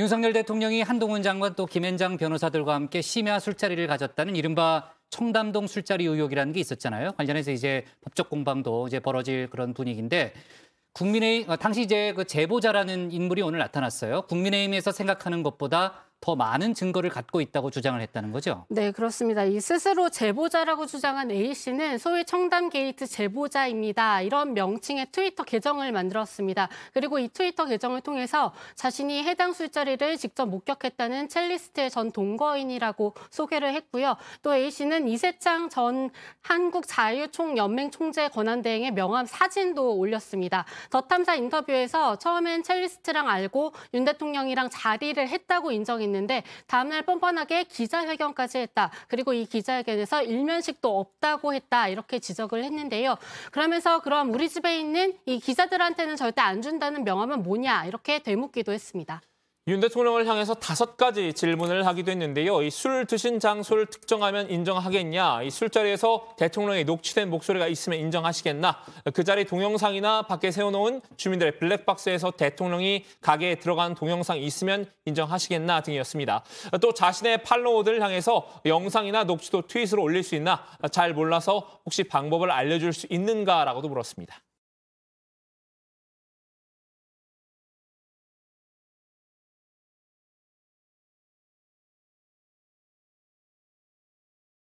윤석열 대통령이 한동훈 장관 또 김앤장 변호사들과 함께 심야 술자리를 가졌다는 이른바 청담동 술자리 의혹이라는 게 있었잖아요. 관련해서 이제 법적 공방도 이제 벌어질 그런 분위기인데 국민의 어, 당시 이제 그 제보자라는 인물이 오늘 나타났어요. 국민의힘에서 생각하는 것보다 더 많은 증거를 갖고 있다고 주장을 했다는 거죠? 네, 그렇습니다. 이 스스로 제보자라고 주장한 A 씨는 소위 청담 게이트 제보자입니다. 이런 명칭의 트위터 계정을 만들었습니다. 그리고 이 트위터 계정을 통해서 자신이 해당 술자리를 직접 목격했다는 첼리스트의 전 동거인이라고 소개를 했고요. 또 A 씨는 이세창 전 한국 자유총연맹 총재 권한대행의 명함 사진도 올렸습니다. 더 탐사 인터뷰에서 처음엔 첼리스트랑 알고 윤 대통령이랑 자리를 했다고 인정했 있는데 다음날 뻔뻔하게 기자회견까지 했다. 그리고 이 기자회견에서 일면식도 없다고 했다. 이렇게 지적을 했는데요. 그러면서 그럼 우리 집에 있는 이 기자들한테는 절대 안 준다는 명함은 뭐냐 이렇게 되묻기도 했습니다. 윤 대통령을 향해서 다섯 가지 질문을 하기도 했는데요. 이 술 드신 장소를 특정하면 인정하겠냐, 이 술자리에서 대통령의 녹취된 목소리가 있으면 인정하시겠나, 그 자리 동영상이나 밖에 세워놓은 주민들의 블랙박스에서 대통령이 가게에 들어간 동영상이 있으면 인정하시겠나 등이었습니다. 또 자신의 팔로워들 향해서 영상이나 녹취도 트윗으로 올릴 수 있나 잘 몰라서 혹시 방법을 알려줄 수 있는가라고도 물었습니다.